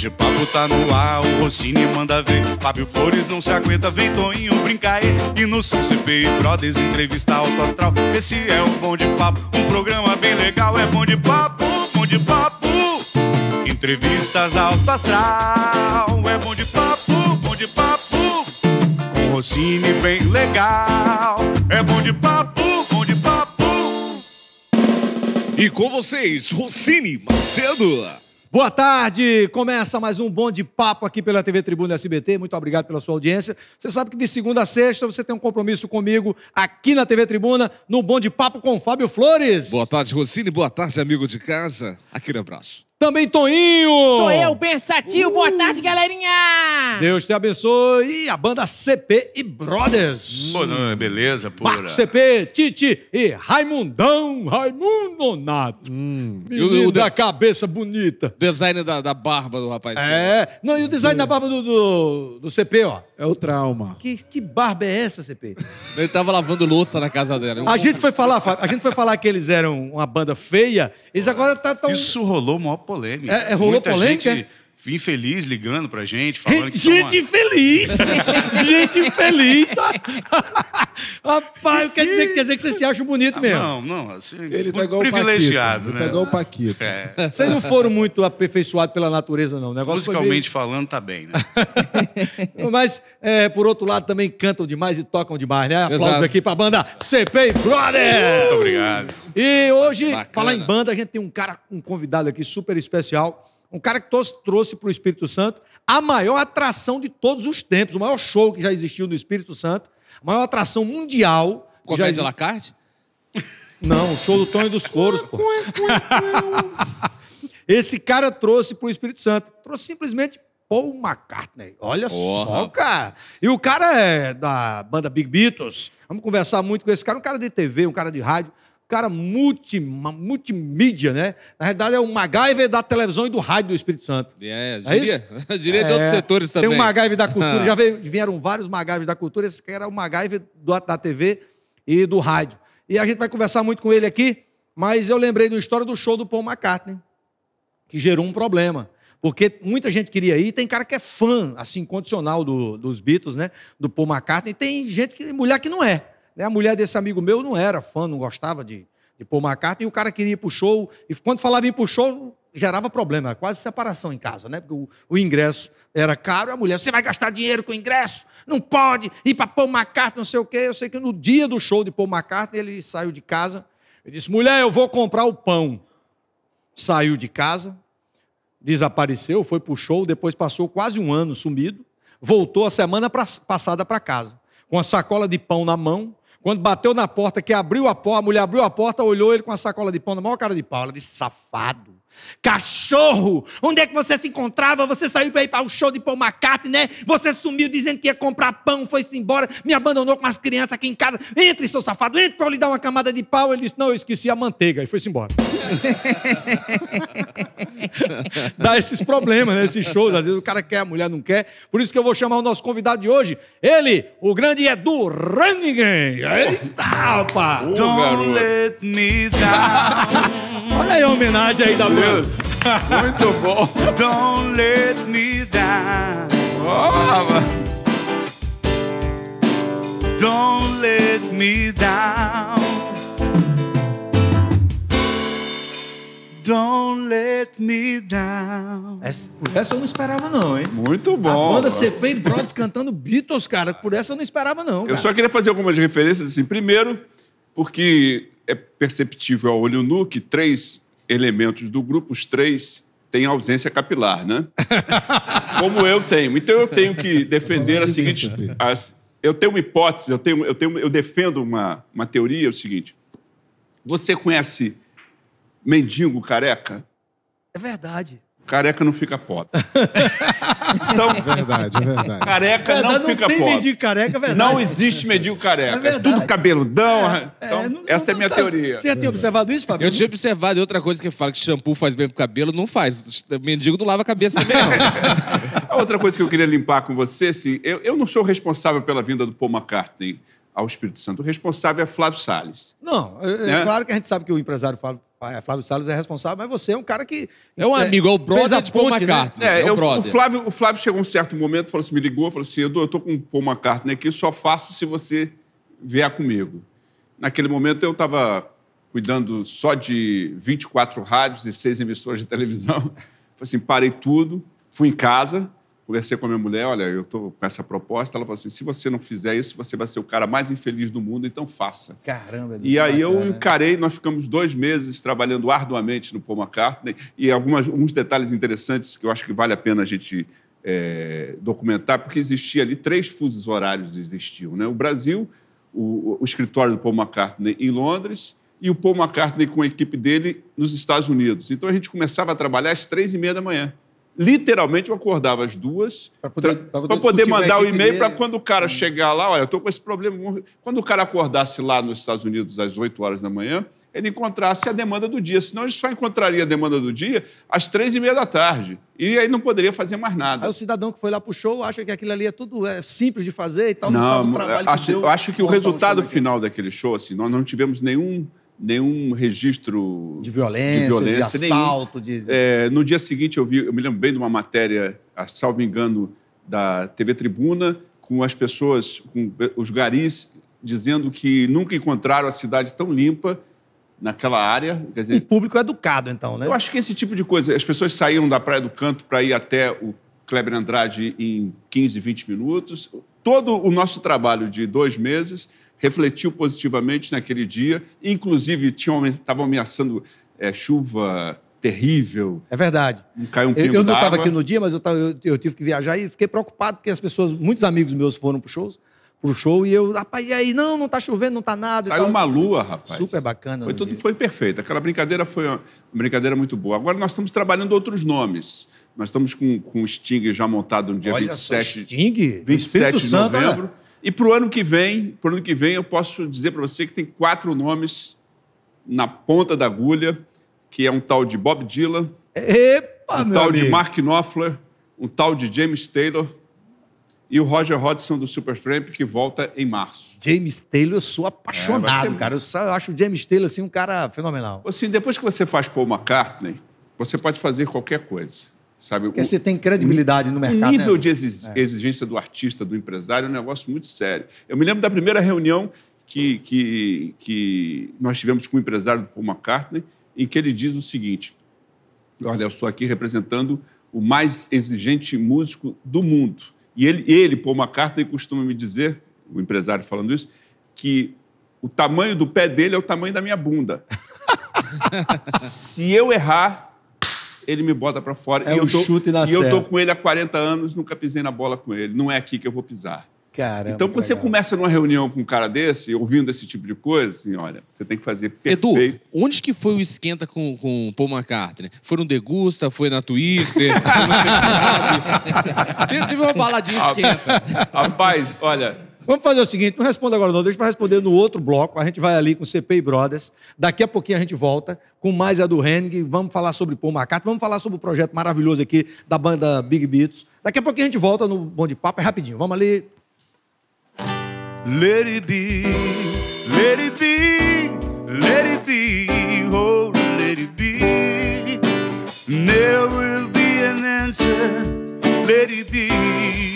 de papo tá no ar, o Rossini manda ver. Fábio Flores não se aguenta, vem Toninho brincar. E no São CPI Brothers entrevista alto astral. Esse é o Bom de Papo, um programa bem legal. É Bom de Papo, Bom de Papo. Entrevistas alto astral. É Bom de Papo, Bom de Papo. Com Rossini bem legal. É Bom de Papo, Bom de Papo. E com vocês, Rossini Macedo. Boa tarde! Começa mais um Bom de Papo aqui pela TV Tribuna SBT. Muito obrigado pela sua audiência. Você sabe que de segunda a sexta você tem um compromisso comigo aqui na TV Tribuna, no Bom de Papo com Fábio Flores. Boa tarde, Rosine. Boa tarde, amigo de casa. Aquele abraço. Também Toninho! Sou eu, Bensatinho. Uh. Boa tarde, galerinha! Deus te abençoe. E a banda CP e Brothers. Boa, beleza, pura. Marco CP, Titi e Raimundão, Raimundo Nato. Hum. Menino o, da cabeça bonita. Design da, da barba do rapaz. É. Não, e o design é. da barba do, do, do, CP, ó. É o trauma. Que, que barba é essa, CP? Ele tava lavando louça na casa dela. A gente foi falar, a gente foi falar que eles eram uma banda feia. Eles agora tá tão... Isso rolou mó polêmica. É, é, rolou Muita polêmica? Gente é? infeliz ligando pra gente, falando que Gente infeliz! gente infeliz! Rapaz, quer dizer, quer dizer que você se acha bonito ah, mesmo. Não, não. Assim, Ele tá igual privilegiado, o Paquito. né? Ele tá né? igual o Paquito. É. Vocês não foram muito aperfeiçoados pela natureza, não. O negócio Musicalmente falando, tá bem, né? Mas, é, por outro lado, também cantam demais e tocam demais, né? Aplausos Exato. aqui pra banda CP Brothers! Muito obrigado. E hoje, Bacana. falar em banda, a gente tem um cara, um convidado aqui super especial. Um cara que trouxe para o Espírito Santo a maior atração de todos os tempos, o maior show que já existiu no Espírito Santo, a maior atração mundial. Comédia já... à la carte? Não, show do Tony dos Coros, pô. Esse cara trouxe para o Espírito Santo. Trouxe simplesmente Paul McCartney. Olha Porra. só, cara. E o cara é da banda Big Beatles. Vamos conversar muito com esse cara. Um cara de TV, um cara de rádio cara multi, multimídia, né? Na verdade, é o MacGyver da televisão e do rádio do Espírito Santo. É, diria, é diria de é, outros setores também. Tem o MacGyver da cultura, já ah. vieram vários MacGyvers da cultura, esse aqui era é o MacGyver do, da TV e do rádio. E a gente vai conversar muito com ele aqui, mas eu lembrei da história do show do Paul McCartney, que gerou um problema. Porque muita gente queria ir, tem cara que é fã, assim, incondicional do, dos Beatles, né? Do Paul McCartney, tem gente que, mulher que não é. Né? A mulher desse amigo meu não era fã, não gostava de, de uma carta, e o cara queria ir para o show, e quando falava em ir para o show, gerava problema, era quase separação em casa, né? Porque o, o, ingresso era caro, a mulher, você vai gastar dinheiro com ingresso? Não pode ir para uma carta, não sei o quê. Eu sei que no dia do show de uma carta, ele saiu de casa e disse, mulher, eu vou comprar o pão. Saiu de casa, desapareceu, foi para o show, depois passou quase um ano sumido, voltou a semana pra, passada para casa, com a sacola de pão na mão, quando bateu na porta, que abriu a porta, a mulher abriu a porta, olhou ele com a sacola de pão na maior cara de pau. Ela disse: safado. Cachorro, onde é que você se encontrava? Você saiu para ir para o show de Paul McCartney, né? Você sumiu dizendo que ia comprar pão, foi-se embora, me abandonou com as crianças aqui em casa. Entre, seu safado, entre para eu lhe dar uma camada de pau. Ele disse: Não, eu esqueci a manteiga. E foi-se embora. Dá esses problemas, né? Esses shows. Às vezes o cara quer, a mulher não quer. Por isso que eu vou chamar o nosso convidado de hoje, ele, o grande Edu Ranningen. Eita, rapaz! Oh, Don't let me down. Olha aí a homenagem aí da Deus. Muito bom. Don't let me down. Oh, Don't let me down. Don't let me down. Essa, é, essa eu não esperava, não, hein? Muito bom. A banda CP e Brothers cantando Beatles, cara. Por essa eu não esperava, não. Cara. Eu só queria fazer algumas referências, assim. Primeiro, porque é perceptível ao olho nu que três elementos do grupo, os três têm ausência capilar, né? Como eu tenho. Então eu tenho que defender a seguinte. As, eu tenho uma hipótese, eu, tenho, eu, tenho, eu defendo uma, uma teoria, é o seguinte. Você conhece mendigo careca? É verdade. Careca não fica pobre. Então, é verdade, é verdade. Careca verdade, não, não fica não tem pobre. careca, é verdade. Não existe medir careca. É, é tudo cabeludão. É, né? é, então, não, essa é tá- minha tá. teoria. Você já tinha observado isso, Fabio? Eu tinha observado. E outra coisa que fala que shampoo faz bem pro cabelo, não faz. mendigo não lava a cabeça também, não. outra coisa que eu queria limpar com você, assim, eu, eu não sou responsável pela vinda do Paul McCartney ao Espírito Santo. O responsável é Flávio Salles. Não, é, é, né? claro que a gente sabe que o empresário Flávio, é, Flávio Salles é responsável, mas você é um cara que. É um é, amigo, é o brother de Paul né? McCartney. Né? É, é, o, brother. O, Flávio, o Flávio chegou um certo momento, falou assim, me ligou, falou assim: Edu, eu tô com o Paul McCartney aqui, só faço se você vier comigo. Naquele momento eu estava cuidando só de 24 rádios e seis emissoras de televisão. Falei assim, parei tudo, fui em casa, Conversei com a minha mulher, olha, eu estou com essa proposta. Ela falou assim: se você não fizer isso, você vai ser o cara mais infeliz do mundo, então faça. Caramba, E aí eu encarei, nós ficamos dois meses trabalhando arduamente no Paul McCartney, e algumas, alguns detalhes interessantes que eu acho que vale a pena a gente é, documentar, porque existia ali três fusos horários existiam. Né? O Brasil, o, o, escritório do Paul McCartney em Londres e o Paul McCartney com a equipe dele nos Estados Unidos. Então a gente começava a trabalhar às três e meia da manhã literalmente eu acordava às duas para poder, poder, poder mandar o e-mail para quando o cara chegar lá, olha, eu estou com esse problema. Quando o cara acordasse lá nos Estados Unidos às 8 horas da manhã, ele encontrasse a demanda do dia. Senão ele só encontraria a demanda do dia às três e meia da tarde. E aí não poderia fazer mais nada. Aí o cidadão que foi lá pro show acha que aquilo ali é tudo é simples de fazer e tal, não, não sabe o trabalho é, acho, que deu. Eu acho que o resultado final daquele show, assim, nós não tivemos nenhum nenhum registro de violência, de, violência, de assalto. De... É, no dia seguinte, eu, vi, eu me lembro bem de uma matéria, a, salvo engano, da TV Tribuna, com as pessoas, com os garis, dizendo que nunca encontraram a cidade tão limpa naquela área. Quer dizer, o público é educado, então, né? Eu acho que esse tipo de coisa. As pessoas saíram da Praia do Canto para ir até o Kleber Andrade em 15, 20 minutos. Todo o nosso trabalho de dois meses refletiu positivamente naquele dia, inclusive estavam ameaçando é, chuva terrível. É verdade. Não caiu um pingo Eu, eu não estava aqui no dia, mas eu, tava, eu, eu, tive que viajar e fiquei preocupado porque as pessoas, muitos amigos meus foram para shows, o show e eu, rapaz, e aí? Não, não está chovendo, não está nada. Saiu uma lua, rapaz. Super bacana. Foi tudo foi perfeito. Aquela brincadeira foi uma brincadeira muito boa. Agora nós estamos trabalhando outros nomes. Nós estamos com, com o Sting já montado no dia Olha 27. Só, Sting? 27 de novembro. Santo, e para o ano que vem, para ano que vem, eu posso dizer para você que tem quatro nomes na ponta da agulha, que é um tal de Bob Dylan, Epa, um tal amigo. de Mark Knopfler, um tal de James Taylor e o Roger Hodgson do Supertramp, que volta em março. James Taylor, eu sou é, apaixonado, é, ser... cara. Eu acho o James Taylor assim, um cara fenomenal. Assim, depois que você faz Paul McCartney, você pode fazer qualquer coisa. Sabe, Porque o, você tem credibilidade no mercado. O né, nível né? de é. exigência é. do artista, do empresário, é um negócio muito sério. Eu me lembro da primeira reunião que, que, que nós tivemos com o empresário do Paul McCartney, em que ele diz o seguinte: Olha, eu estou aqui representando o mais exigente músico do mundo. E ele, ele Paul McCartney, costuma me dizer, o empresário falando isso, que o tamanho do pé dele é o tamanho da minha bunda. Se eu errar, ele me bota para fora. É e um eu tô, chute na E eu tô com ele há 40 anos, nunca pisei na bola com ele. Não é aqui que eu vou pisar. Caramba, então, você cara. começa numa reunião com um cara desse, ouvindo esse tipo de coisa, assim, olha, você tem que fazer perfeito. Edu, onde que foi o esquenta com, com o Paul McCartney? Foi no Degusta? Foi na Twister? É teve uma baladinha esquenta. Rapaz, olha, Vamos fazer o seguinte, não responda agora não, deixa para responder no outro bloco. A gente vai ali com e Brothers. Daqui a pouquinho a gente volta com mais a do Henning. Vamos falar sobre Paul McCartney, vamos falar sobre o projeto maravilhoso aqui da banda Big Beats. Daqui a pouquinho a gente volta no Bom de Papo, é rapidinho. Vamos ali. Let it be, let it be, let it be, oh, let it be. There will be an answer, let it be.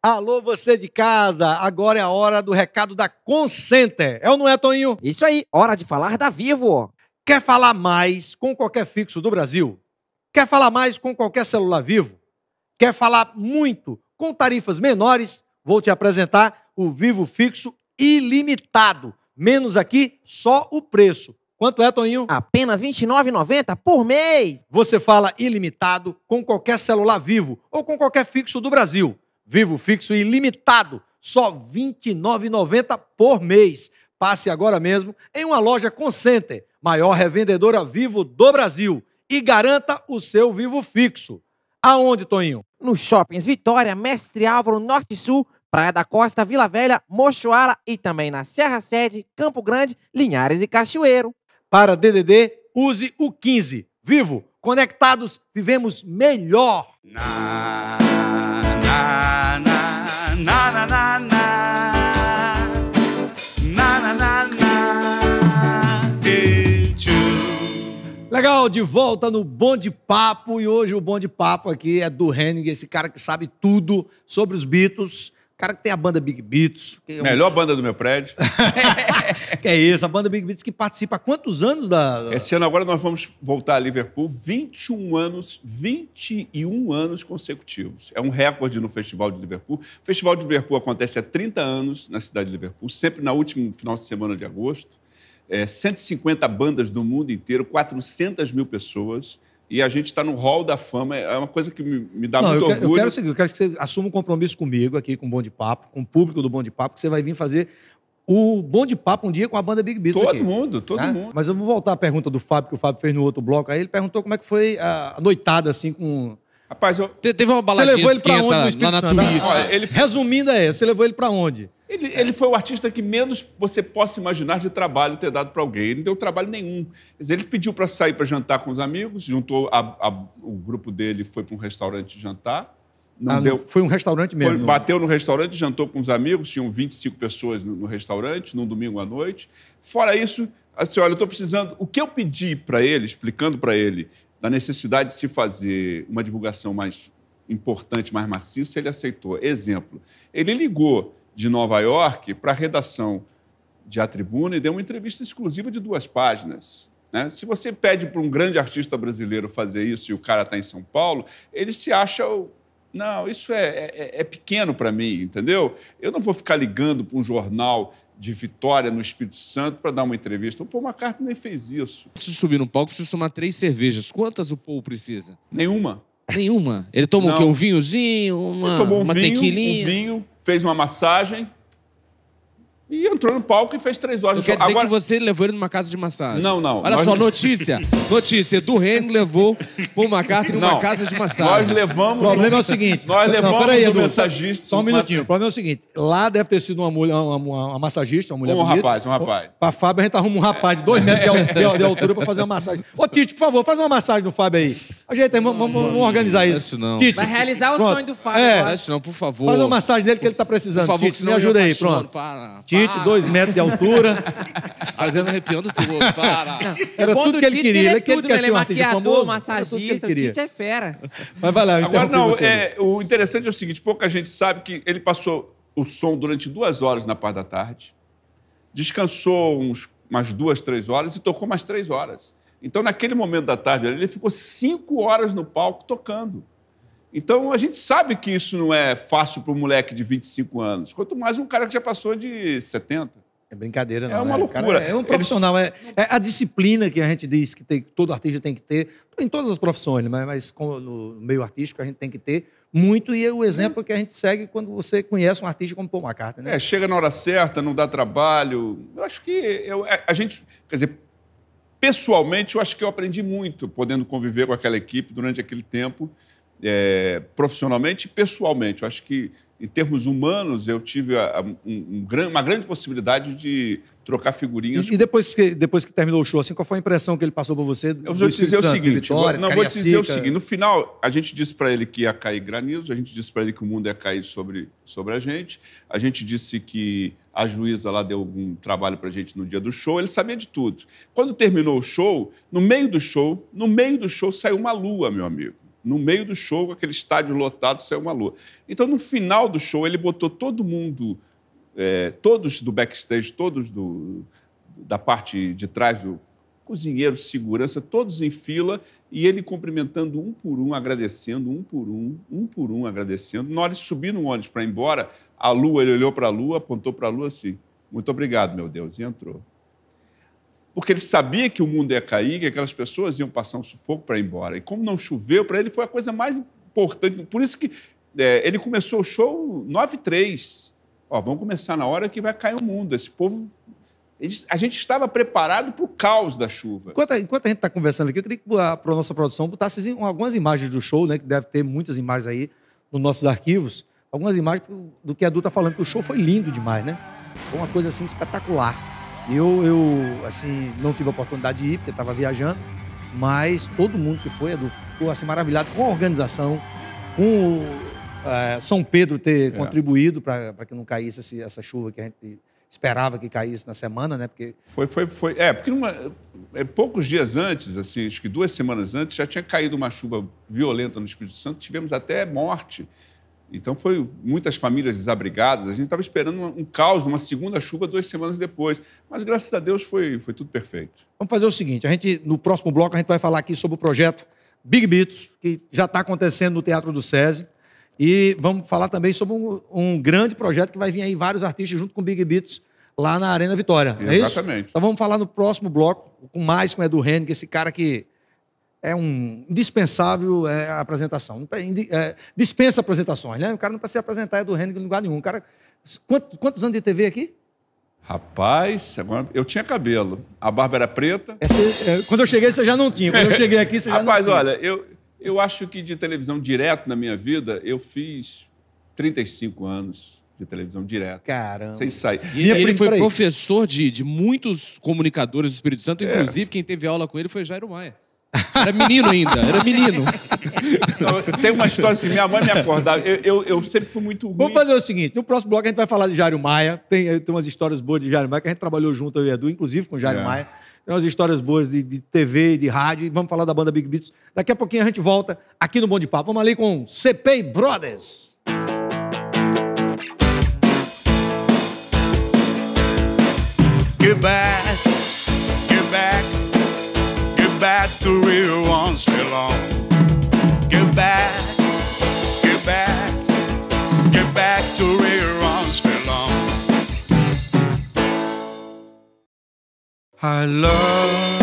Alô, você de casa, agora é a hora do recado da Consenter. É ou não é, Toninho? Isso aí, hora de falar da Vivo. Quer falar mais com qualquer fixo do Brasil? Quer falar mais com qualquer celular vivo? Quer falar muito com tarifas menores? Vou te apresentar o Vivo Fixo Ilimitado. Menos aqui, só o preço. Quanto é, Toninho? Apenas R$ 29,90 por mês. Você fala ilimitado com qualquer celular vivo ou com qualquer fixo do Brasil vivo, fixo e só R$ 29,90 por mês. Passe agora mesmo em uma loja Concenter, maior revendedora vivo do Brasil, e garanta o seu vivo fixo. Aonde, Toninho? Nos shoppings Vitória, Mestre Álvaro, Norte Sul, Praia da Costa, Vila Velha, Mochoara e também na Serra Sede, Campo Grande, Linhares e Cachoeiro. Para DDD, use o 15. Vivo, conectados, vivemos melhor. Nah. Legal, de volta no bom de Papo. E hoje o bom de Papo aqui é do Henning, esse cara que sabe tudo sobre os Beatles. cara que tem a banda Big Beats. É um... Melhor banda do meu prédio. que é isso, a banda Big Beats que participa há quantos anos da... Esse ano agora nós vamos voltar a Liverpool 21 anos, 21 anos consecutivos. É um recorde no Festival de Liverpool. O Festival de Liverpool acontece há 30 anos na cidade de Liverpool, sempre no último final de semana de agosto é, 150 bandas do mundo inteiro, 400 mil pessoas. E a gente está no hall da fama. É uma coisa que me, me dá Não, muito eu quero, orgulho. Eu quero, seguir, eu quero que você assuma um compromisso comigo aqui, com o Bom de Papo, com o público do Bom de Papo, que você vai vir fazer o Bom de Papo um dia com a banda Big Beat. Todo aqui, mundo, todo né? mundo. Mas eu vou voltar à pergunta do Fábio, que o Fábio fez no outro bloco. Aí ele perguntou como é que foi a noitada, assim, com Rapaz, eu... teve uma baladinha você levou ele pra onde Ele... Resumindo é, você levou ele para onde? Ele, ele, foi o artista que menos você possa imaginar de trabalho ter dado para alguém. Ele não deu trabalho nenhum. Ele pediu para sair para jantar com os amigos, juntou a, a, o grupo dele, foi para um restaurante jantar. Não ah, deu... Foi um restaurante mesmo? Foi, bateu no restaurante, jantou com os amigos, tinham 25 pessoas no, no restaurante, num domingo à noite. Fora isso, assim, olha, eu estou precisando. O que eu pedi para ele, explicando para ele, da necessidade de se fazer uma divulgação mais importante, mais maciça, ele aceitou. Exemplo, ele ligou de Nova York para a redação de A Tribuna e deu uma entrevista exclusiva de duas páginas. Né? Se você pede para um grande artista brasileiro fazer isso e o cara está em São Paulo, ele se acha. Não, isso é, é, é pequeno para mim, entendeu? Eu não vou ficar ligando para um jornal de Vitória, no Espírito Santo, para dar uma entrevista. O Paul McCartney nem fez isso. Preciso subir no palco, preciso tomar três cervejas. Quantas o Paul precisa? Nenhuma. Nenhuma? Ele tomou o quê? Um vinhozinho? Uma, Ele tomou um uma vinho, tequilinha? Um vinho, fez uma massagem e entrou no palco e fez três horas. Não quer dizer Agora... que você levou ele numa casa de massagem. Não, não. Olha nós... só, notícia. Notícia. Edu Henning levou por uma carta numa casa de massagem. Nós levamos... O problema é o seguinte. Nós levamos não, peraí, Edu, massagista... Só um minutinho. O problema é o seguinte. Lá deve ter sido uma, mulher, uma, uma massagista, uma mulher um bonita. Um rapaz, um rapaz. Pra Fábio, a gente arruma um rapaz de dois metros de, de, altura pra fazer uma massagem. Ô, Tite, por favor, faz uma massagem no Fábio aí. Ajeita aí, vamos, vamos organizar isso. Isso não. Tite, Vai realizar o pronto. sonho do Fábio. É. Isso não, por favor. Faz uma massagem nele que ele tá precisando. Por favor, Tite, me ajuda aí, pronto. Para, para. Tite, dois metros de altura. Fazendo arrepiando tudo. Para. Era tudo que ele queria. Ele é tudo, ele é, né? assim, é maquiador, massagista, o Tite é fera. Mas vai lá, Agora, não, é, o interessante é o seguinte, pouca gente sabe que ele passou o som durante duas horas na parte da tarde, descansou uns, umas duas, três horas e tocou mais três horas. Então, naquele momento da tarde, ele ficou cinco horas no palco tocando. Então a gente sabe que isso não é fácil para um moleque de 25 anos, quanto mais um cara que já passou de 70. É brincadeira, é não. É uma né? loucura. Cara, é um profissional. Eles... É, é, a disciplina que a gente diz que tem, todo artista tem que ter, em todas as profissões, mas, né? mas com, no meio artístico a gente tem que ter muito. E é o exemplo que a gente segue quando você conhece um artista como Paul McCartney. Né? É, chega na hora certa, não dá trabalho. Eu acho que eu, é, a gente. Quer dizer, pessoalmente, eu acho que eu aprendi muito podendo conviver com aquela equipe durante aquele tempo é, profissionalmente e pessoalmente. Eu acho que, em termos humanos, eu tive a, a, um, um, uma grande possibilidade de trocar figurinhas. E, e, depois, que, depois que terminou o show, assim, qual foi a impressão que ele passou para você? Eu vou te dizer Santo, o seguinte: Vitória, não, vou te dizer o seguinte. No final, a gente disse para ele que ia cair granizo, a gente disse para ele que o mundo ia cair sobre, sobre a gente, a gente disse que a juíza lá deu algum trabalho para a gente no dia do show, ele sabia de tudo. Quando terminou o show, no meio do show, no meio do show saiu uma lua, meu amigo. No meio do show, aquele estádio lotado, saiu uma lua. Então, no final do show, ele botou todo mundo, é, todos do backstage, todos do, da parte de trás do cozinheiro, segurança, todos em fila, e ele cumprimentando um por um, agradecendo um por um, um por um, agradecendo. Na hora de subir no ônibus para ir embora, a lua, ele olhou para a lua, apontou para a lua assim: Muito obrigado, meu Deus, e entrou porque ele sabia que o mundo ia cair, que aquelas pessoas iam passar um sufoco para ir embora. E como não choveu, para ele foi a coisa mais importante. Por isso que é, ele começou o show 9 h 03 vamos começar na hora que vai cair o mundo. Esse povo. a gente estava preparado para o caos da chuva. Enquanto a, enquanto a gente está conversando aqui, eu queria que a, a nossa produção botasse assim, algumas imagens do show, né? Que deve ter muitas imagens aí nos nossos arquivos. Algumas imagens do que a Du está falando, que o show foi lindo demais, né? Foi uma coisa assim espetacular. Eu, eu assim, não tive a oportunidade de ir, porque estava viajando, mas todo mundo que foi, Edu, ficou assim, maravilhado com a organização, com eh, São Pedro ter é. contribuído para que não caísse essa chuva que a gente esperava que caísse na semana, né? Porque... Foi, foi, foi. É, porque numa, é, poucos dias antes, assim, acho que duas semanas antes, já tinha caído uma chuva violenta no Espírito Santo, tivemos até morte então, foi muitas famílias desabrigadas. A gente estava esperando um caos, uma segunda chuva duas semanas depois. Mas, graças a Deus, foi, foi tudo perfeito. Vamos fazer o seguinte: a gente, no próximo bloco, a gente vai falar aqui sobre o projeto Big Beats, que já está acontecendo no Teatro do SESI. E vamos falar também sobre um, um, grande projeto que vai vir aí vários artistas junto com o Big Beats lá na Arena Vitória. Exatamente. É isso? Então vamos falar no próximo bloco, com mais com o Edu Henning, esse cara que é um indispensável é, a apresentação. É, dispensa apresentações, né? O cara não precisa se apresentar, é do Henrique em lugar nenhum. O cara, quantos, quantos anos de TV aqui? Rapaz, agora eu tinha cabelo. A barba era preta. Essa, é, é, quando eu cheguei, você já não tinha. Quando eu cheguei aqui, você já Rapaz, não tinha. Rapaz, olha, eu, eu acho que de televisão direto na minha vida, eu fiz 35 anos de televisão direto. Caramba. Sem sair. E, ele, ele foi professor de, de muitos comunicadores do Espírito Santo, é. inclusive é. quem teve aula com ele foi Jairo Maia. Era menino ainda, era menino. Então, tem uma história assim, minha mãe me acordava. Eu, eu, eu, sempre fui muito ruim. Vamos fazer o seguinte: no próximo bloco a gente vai falar de Jário Maia. Tem, eh, tem umas histórias boas de Jário Maia, que a gente trabalhou junto, eu e Edu, inclusive com Jário é. Maia. Tem umas histórias boas de, de TV, de rádio. E vamos falar da banda Big Beats. Daqui a pouquinho a gente volta aqui no Bom de Papo. Vamos ali com CP Brothers. Goodbye back to real ones belong. Give back, give back, give back to real ones belong. I love.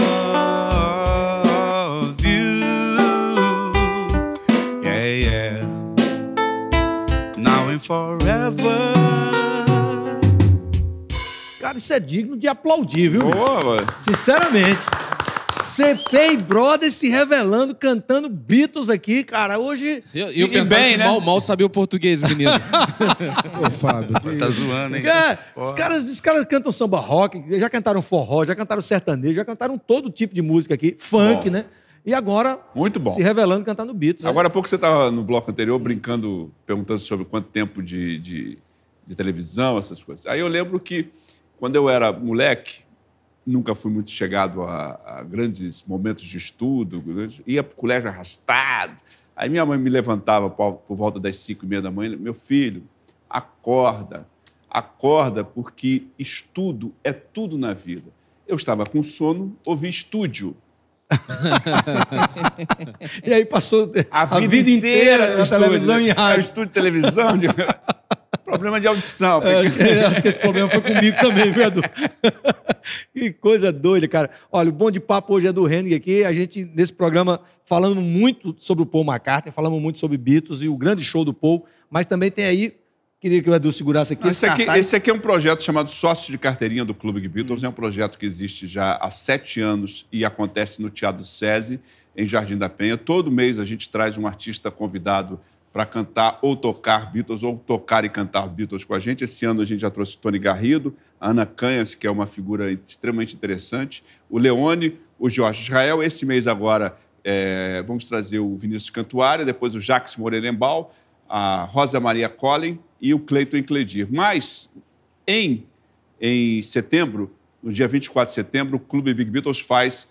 forever. Cara, isso é digno de aplaudir, viu? Boa, mano. Sinceramente. CPI Brothers se revelando, cantando Beatles aqui, cara. Hoje. Eu, eu pensava bem, que né? mal, mal sabia o português, menino. Ô, Fábio. Tá zoando, hein? É, os, caras, os caras cantam samba rock, já cantaram forró, já cantaram sertanejo, já cantaram todo tipo de música aqui, funk, bom. né? E agora, Muito bom. se revelando cantando Beatles. Né? Agora há pouco você estava no bloco anterior brincando, perguntando sobre quanto tempo de, de, de televisão, essas coisas. Aí eu lembro que, quando eu era moleque, nunca fui muito chegado a, a grandes momentos de estudo, ia para o colégio arrastado. Aí minha mãe me levantava por, por volta das cinco e meia da manhã, meu filho, acorda, acorda, porque estudo é tudo na vida. Eu estava com sono, ouvi estúdio. e aí passou a, a vida, vida, inteira, na televisão e né? rádio. Estúdio, televisão. De... problema de audição. É, porque... É, acho que esse problema foi comigo também, vereador. que coisa doida, cara. Olha, o bom de papo hoje é do Henning aqui. A gente, nesse programa, falando muito sobre o Paul McCartney, falamos muito sobre Beatles e o grande show do Paul, mas também tem aí Queria que o Edu segurasse aqui. esse, esse, aqui esse aqui é um projeto chamado Sócio de Carteirinha do Clube de Beatles. Hum. É um projeto que existe já há sete anos e acontece no Teatro SESI, em Jardim da Penha. Todo mês a gente traz um artista convidado para cantar ou tocar Beatles, ou tocar e cantar Beatles com a gente. Esse ano a gente já trouxe Tony Garrido, a Ana Canhas, que é uma figura extremamente interessante, o Leone, o Jorge Israel. Esse mês agora é, vamos trazer o Vinícius Cantuária, depois o Jacques Morelenbaum, a Rosa Maria Collin e o Cleiton Cledir. Mas em, em setembro, no dia 24 de setembro, o Clube Big Beatles faz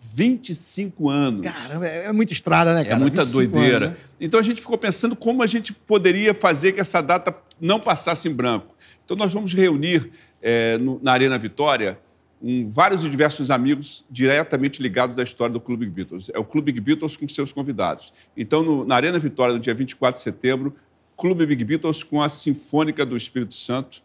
25 anos. Caramba, é, é muita estrada, né, é cara? É muita doideira. Anos, né? Então a gente ficou pensando como a gente poderia fazer que essa data não passasse em branco. Então nós vamos reunir é, no, na Arena Vitória um, vários e diversos amigos diretamente ligados à história do Clube Beatles. É o Clube Beatles com seus convidados. Então, no, na Arena Vitória, no dia 24 de setembro, Clube Big Beatles com a Sinfônica do Espírito Santo,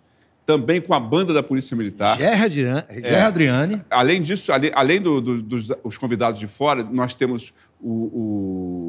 também com a banda da Polícia Militar. Gerra é. Adriane. Além disso, além, além do, do, dos os convidados de fora, nós temos o,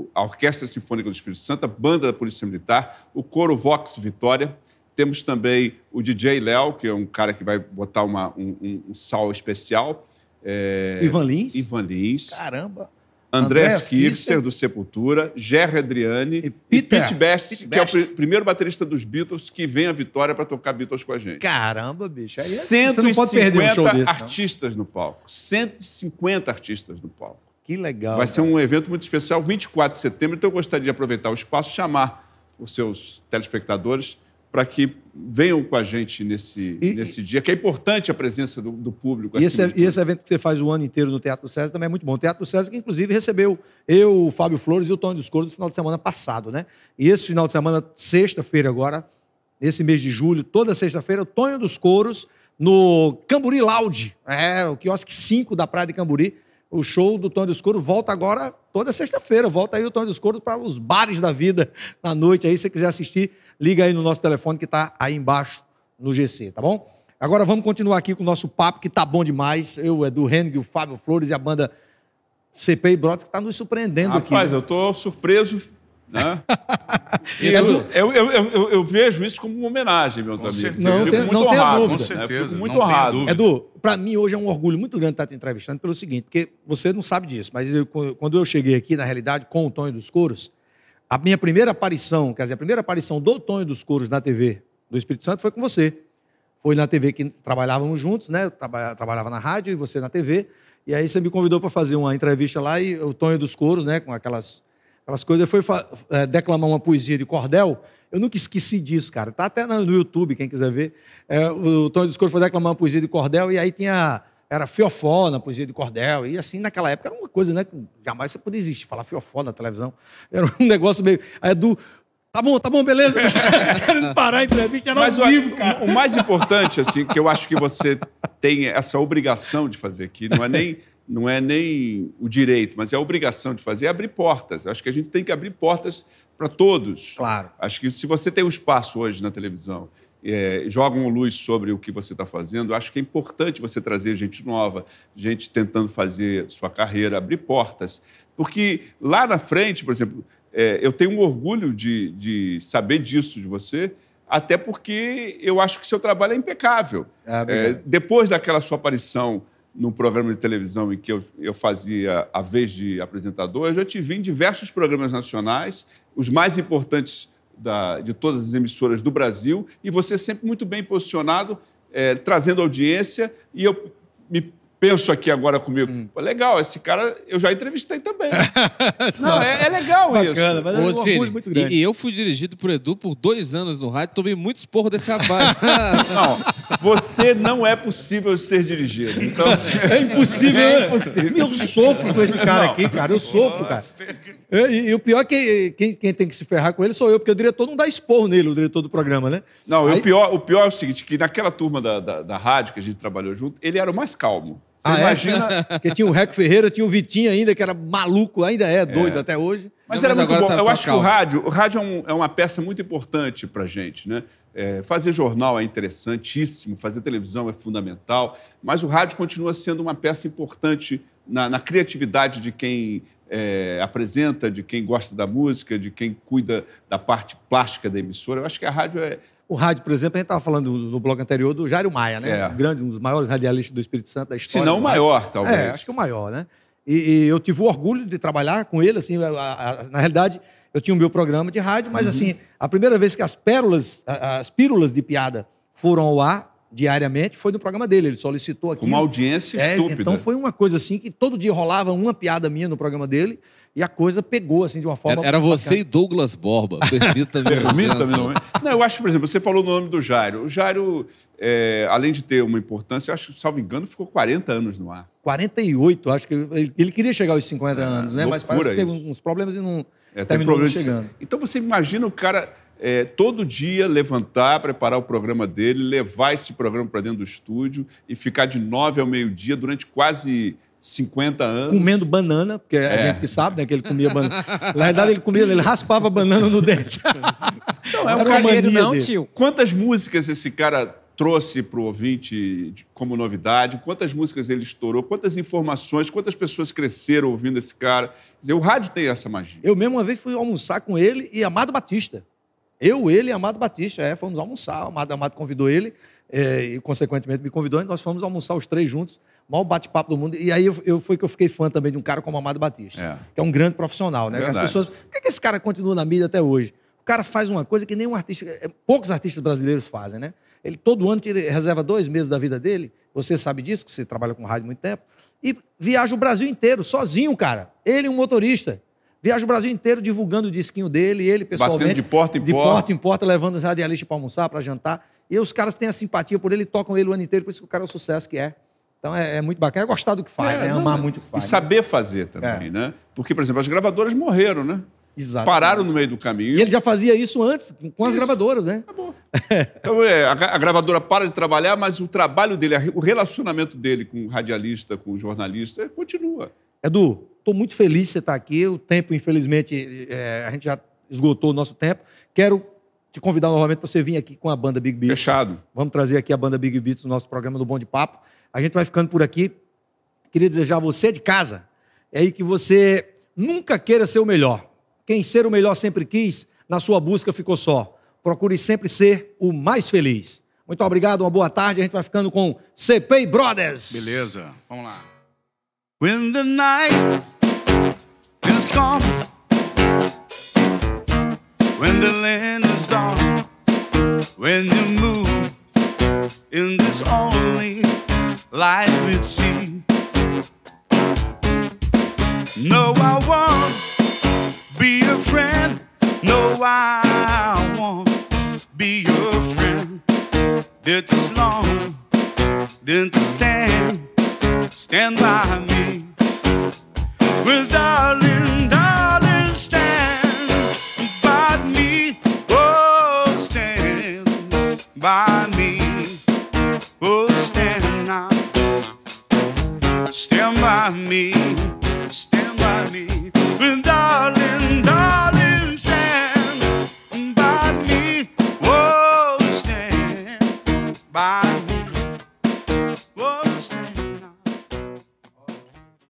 o, a Orquestra Sinfônica do Espírito Santo, a banda da Polícia Militar, o coro Vox Vitória. Temos também o DJ Léo, que é um cara que vai botar uma, um, um, um sal especial. É... Ivan Lins. Ivan Lins. Caramba! Andrés Kirchner do Sepultura, Jerry Adriani e, Pete Best, Pete que Best. é o pr primeiro baterista dos Beatles que vem à Vitória para tocar Beatles com a gente. Caramba, bicho. Aí é... 150 Você não pode perder um show desse, artistas não. no palco. 150 artistas no palco. Que legal. Vai cara. ser um evento muito especial, 24 de setembro, então eu gostaria de aproveitar o espaço e chamar os seus telespectadores para que venham com a gente nesse, e, nesse dia, que é importante a presença do, do público. E, assim, esse, e esse, evento que você faz o ano inteiro no Teatro César também é muito bom. O Teatro César que, inclusive, recebeu eu, o Fábio Flores e o Tony Descoro no final de semana passado, né? E esse final de semana, sexta-feira agora, nesse mês de julho, toda sexta-feira, o Tonho dos Coros no Camburi Loud, é, o quiosque 5 da Praia de Camburi, o show do Tom do Escuro volta agora toda sexta-feira. Volta aí o Tom do Escuro para os bares da vida na noite. Aí, se você quiser assistir, liga aí no nosso telefone que está aí embaixo no GC, tá bom? Agora vamos continuar aqui com o nosso papo, que tá bom demais. Eu, Edu Henning, o Fábio Flores e a banda CPI Brotas, que está nos surpreendendo Rapaz, aqui. Rapaz, né? eu tô surpreso, né? É eu, eu, eu, eu, vejo isso como uma homenagem, meus com amigos. Certeza. Não, não honrado, dúvida. Né? Com certeza. Né? muito não honrado. Edu, para mim hoje é um orgulho muito grande estar te entrevistando pelo seguinte, porque você não sabe disso, mas eu, quando eu cheguei aqui, na realidade, com o Tonho dos Coros, a minha primeira aparição, quer dizer, a primeira aparição do Tonho dos Coros na TV do Espírito Santo foi com você. Foi na TV que trabalhávamos juntos, né? Eu trabalhava na rádio e você na TV. E aí você me convidou para fazer uma entrevista lá e o Tonho dos Coros, né? Com aquelas aquelas coisas. foi é, declamar uma poesia de cordel. Eu nunca esqueci disso, cara. está até no YouTube, quem quiser ver. É, o Tony Discord foi declamar uma poesia de cordel e aí tinha. Era fiofó na poesia de cordel. E assim, naquela época era uma coisa, né? Que jamais você podia existir, falar fiofó na televisão. Era um negócio meio. É do. Tá bom, tá bom, beleza. Querendo parar a entrevista, era Mas ao vivo, cara. O mais importante, assim, que eu acho que você tem essa obrigação de fazer aqui, não é nem não é nem o direito, mas é a obrigação de fazer, é abrir portas. Acho que a gente tem que abrir portas para todos. Claro. Acho que se você tem um espaço hoje na televisão, é, uma luz sobre o que você está fazendo, acho que é importante você trazer gente nova, gente tentando fazer sua carreira, abrir portas. Porque lá na frente, por exemplo, é, eu tenho um orgulho de, de saber disso de você, até porque eu acho que seu trabalho é impecável. Ah, é, depois daquela sua aparição num programa de televisão em que eu, eu fazia a vez de apresentador, eu já tive em diversos programas nacionais, os mais importantes da, de todas as emissoras do Brasil, e você sempre muito bem posicionado, é, trazendo audiência, e eu me penso aqui agora comigo. Hum. Legal, esse cara eu já entrevistei também. Não, é, é legal Bacana, isso. Mas é um Cine, muito grande. E, e, eu fui dirigido por Edu por dois anos no rádio, tomei muito esporro desse rapaz. não, você não é possível ser dirigido. Então, é impossível. É né? impossível. Eu sofro com esse cara não. aqui, cara. Eu sofro, cara. É, e, e o pior é que quem, quem, tem que se ferrar com ele sou eu, porque o diretor não dá esporro nele, o diretor do programa, né? Não, Aí... o, pior, o pior é o seguinte, que naquela turma da, da, da rádio que a gente trabalhou junto, ele era o mais calmo ah, é? imagina. É? que tinha o Reco Ferreira, tinha o Vitinho ainda, que era maluco, ainda é doido é. até hoje. Mas Não, era muito bom. Tá, Eu tá acho calma. que o rádio, o rádio é, um, é uma peça muito importante pra gente, né? É, fazer jornal é interessantíssimo, fazer televisão é fundamental, mas o rádio continua sendo uma peça importante na, na criatividade de quem é, apresenta, de quem gosta da música, de quem cuida da parte plástica da emissora. Eu acho que a rádio é, o rádio, por exemplo, a gente estava falando no bloco anterior do Jário Maia, né? É. Um grande, um dos maiores radialistas do Espírito Santo da história. Se não o maior, talvez. É, acho que o maior, né? E, e, eu tive o orgulho de trabalhar com ele, assim, a, a, na realidade, eu tinha o meu programa de rádio, mas uhum. assim, a primeira vez que as pérolas, a, as pílulas de piada foram ao ar diariamente foi no programa dele, ele solicitou aqui. Uma audiência é, estúpida. Então foi uma coisa assim que todo dia rolava uma piada minha no programa dele, e a coisa pegou, assim, de uma forma. Era, você e Douglas Borba. Permita-me. Permita-me. não, eu acho, por exemplo, você falou o nome do Jairo. O Jairo, é, além de ter uma importância, acho que, salvo engano, ficou 40 anos no ar. 48, acho que. Ele, ele queria chegar aos 50 é, ah, anos, né? Mas parece que teve isso. uns problemas e não. É, terminou não chegando. Então você imagina o cara. É, todo dia levantar, preparar o programa dele, levar esse programa para dentro do estúdio e ficar de nove ao meio-dia durante quase 50 anos. Comendo banana, porque é. a gente que sabe, né, que ele comia banana. Na verdade, ele comia, ele raspava banana no dente. Não, é um calheiro não, dele. tio. Quantas músicas esse cara trouxe para o ouvinte como novidade? Quantas músicas ele estourou? Quantas informações? Quantas pessoas cresceram ouvindo esse cara? Quer dizer, o rádio tem essa magia. Eu mesmo uma vez fui almoçar com ele e Amado Batista. Eu, ele e Amado Batista. É, fomos almoçar. Amado, Amado convidou ele é, e, consequentemente, me convidou e nós fomos almoçar os três juntos maior bate-papo do mundo. E aí eu, eu, foi que eu fiquei fã também de um cara como Amado Batista, é. que é um grande profissional, né? É as pessoas. Por que, que esse cara continua na mídia até hoje? O cara faz uma coisa que nenhum artista. É, poucos artistas brasileiros fazem, né? Ele todo ano tira, reserva dois meses da vida dele. Você sabe disso, que você trabalha com rádio muito tempo. E viaja o Brasil inteiro, sozinho, cara. Ele e um motorista. Viaja o Brasil inteiro divulgando o disquinho dele, ele pessoalmente. Batendo de porta em porta. De porta em porta, levando os radialistas para almoçar, para jantar. E os caras têm a simpatia por ele, tocam ele o ano inteiro, por isso que o cara é o sucesso que é. Então é, é, muito bacana. É gostar do que faz, é, né? Não, Amar é. muito o que faz. E né? saber fazer também, é. né? Porque, por exemplo, as gravadoras morreram, né? Exato. Pararam no meio do caminho. E ele já fazia isso antes, com isso. as gravadoras, né? Acabou. então, é, a, gravadora para de trabalhar, mas o trabalho dele, o relacionamento dele com o radialista, com o jornalista, continua. É, Edu, estou muito feliz de você estar aqui. O tempo, infelizmente, é, a gente já esgotou o nosso tempo. Quero te convidar novamente para você vir aqui com a banda Big Beats. Fechado. Vamos trazer aqui a banda Big Beats no nosso programa do Bom de Papo. A gente vai ficando por aqui. Queria desejar a você de casa é aí que você nunca queira ser o melhor. Quem ser o melhor sempre quis, na sua busca ficou só. Procure sempre ser o mais feliz. Muito obrigado, uma boa tarde. A gente vai ficando com CP Brothers. Beleza, vamos lá. When the night is gone, when the land is dark, when you move in this only. life will see. No, I won't be your friend. No, I won't be your friend. They're long, didn't stand, stand by